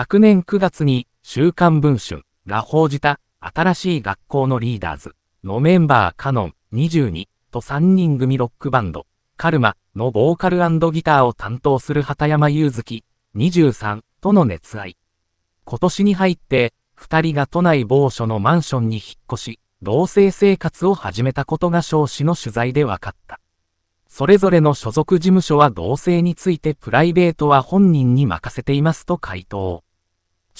昨年9月に週刊文春が報じた新しい学校のリーダーズのメンバーカノン22と3人組ロックバンドカルマのボーカルギターを担当する畑山祐月23との熱愛。今年に入って2人が都内某所のマンションに引っ越し同棲生活を始めたことが少子の取材で分かった。それぞれの所属事務所は同性についてプライベートは本人に任せていますと回答。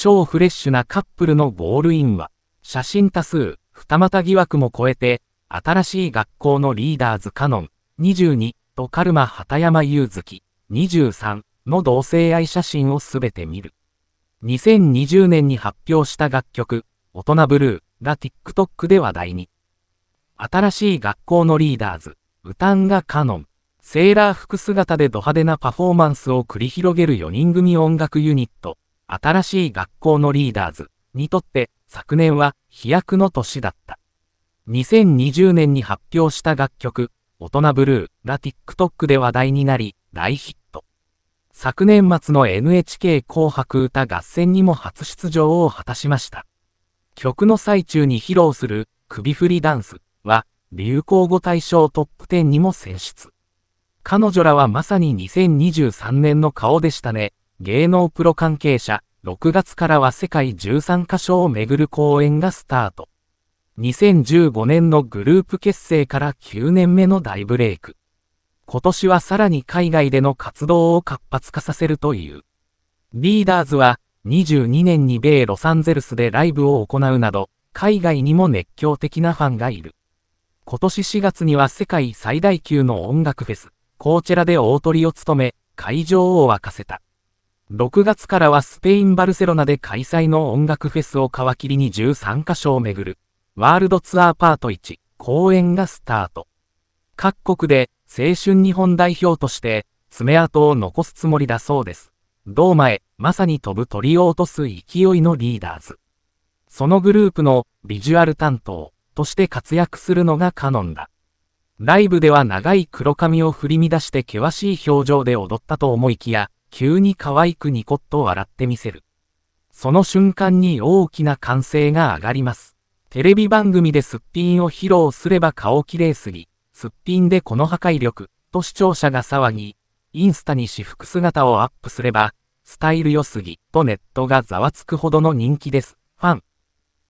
超フレッシュなカップルのゴールインは、写真多数、二股疑惑も超えて、新しい学校のリーダーズカノン、22とカルマ畑山優月、23の同性愛写真をすべて見る。2020年に発表した楽曲、大人ブルーが TikTok で話題に。新しい学校のリーダーズ、歌んがカノン、セーラー服姿でド派手なパフォーマンスを繰り広げる4人組音楽ユニット、新しい学校のリーダーズにとって昨年は飛躍の年だった。2020年に発表した楽曲、大人ブルーが TikTok で話題になり、大ヒット。昨年末の NHK 紅白歌合戦にも初出場を果たしました。曲の最中に披露する首振りダンスは流行語大賞トップ10にも選出。彼女らはまさに2023年の顔でしたね。芸能プロ関係者、6月からは世界13カ所を巡る公演がスタート。2015年のグループ結成から9年目の大ブレイク。今年はさらに海外での活動を活発化させるという。リーダーズは22年に米ロサンゼルスでライブを行うなど、海外にも熱狂的なファンがいる。今年4月には世界最大級の音楽フェス、コーチェラで大トリを務め、会場を沸かせた。6月からはスペイン・バルセロナで開催の音楽フェスを皮切りに13カ所を巡る、ワールドツアーパート1、公演がスタート。各国で青春日本代表として、爪痕を残すつもりだそうです。ドーマへ、まさに飛ぶ鳥を落とす勢いのリーダーズ。そのグループのビジュアル担当として活躍するのがカノンだ。ライブでは長い黒髪を振り乱して険しい表情で踊ったと思いきや、急に可愛くニコッと笑ってみせる。その瞬間に大きな歓声が上がります。テレビ番組ですっぴんを披露すれば顔きれいすぎ、すっぴんでこの破壊力、と視聴者が騒ぎ、インスタに私服姿をアップすれば、スタイル良すぎ、とネットがざわつくほどの人気です。ファン、